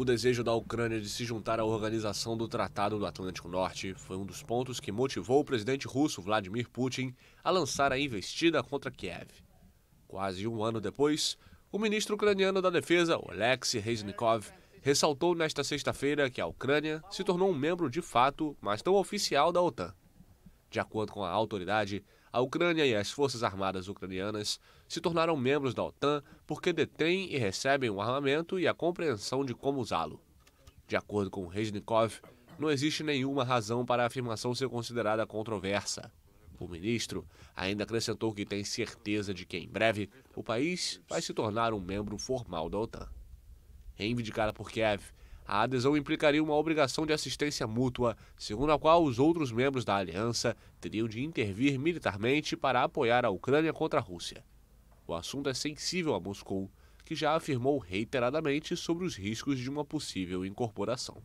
O desejo da Ucrânia de se juntar à organização do Tratado do Atlântico Norte foi um dos pontos que motivou o presidente russo Vladimir Putin a lançar a investida contra Kiev. Quase um ano depois, o ministro ucraniano da Defesa, Oleksiy Reznikov, ressaltou nesta sexta-feira que a Ucrânia se tornou um membro de fato, mas não oficial da OTAN. De acordo com a autoridade, a Ucrânia e as Forças Armadas Ucranianas se tornaram membros da OTAN porque detêm e recebem o armamento e a compreensão de como usá-lo. De acordo com Reznikov, não existe nenhuma razão para a afirmação ser considerada controversa. O ministro ainda acrescentou que tem certeza de que, em breve, o país vai se tornar um membro formal da OTAN. Reivindicada por Kiev, a adesão implicaria uma obrigação de assistência mútua, segundo a qual os outros membros da aliança teriam de intervir militarmente para apoiar a Ucrânia contra a Rússia. O assunto é sensível a Moscou, que já afirmou reiteradamente sobre os riscos de uma possível incorporação.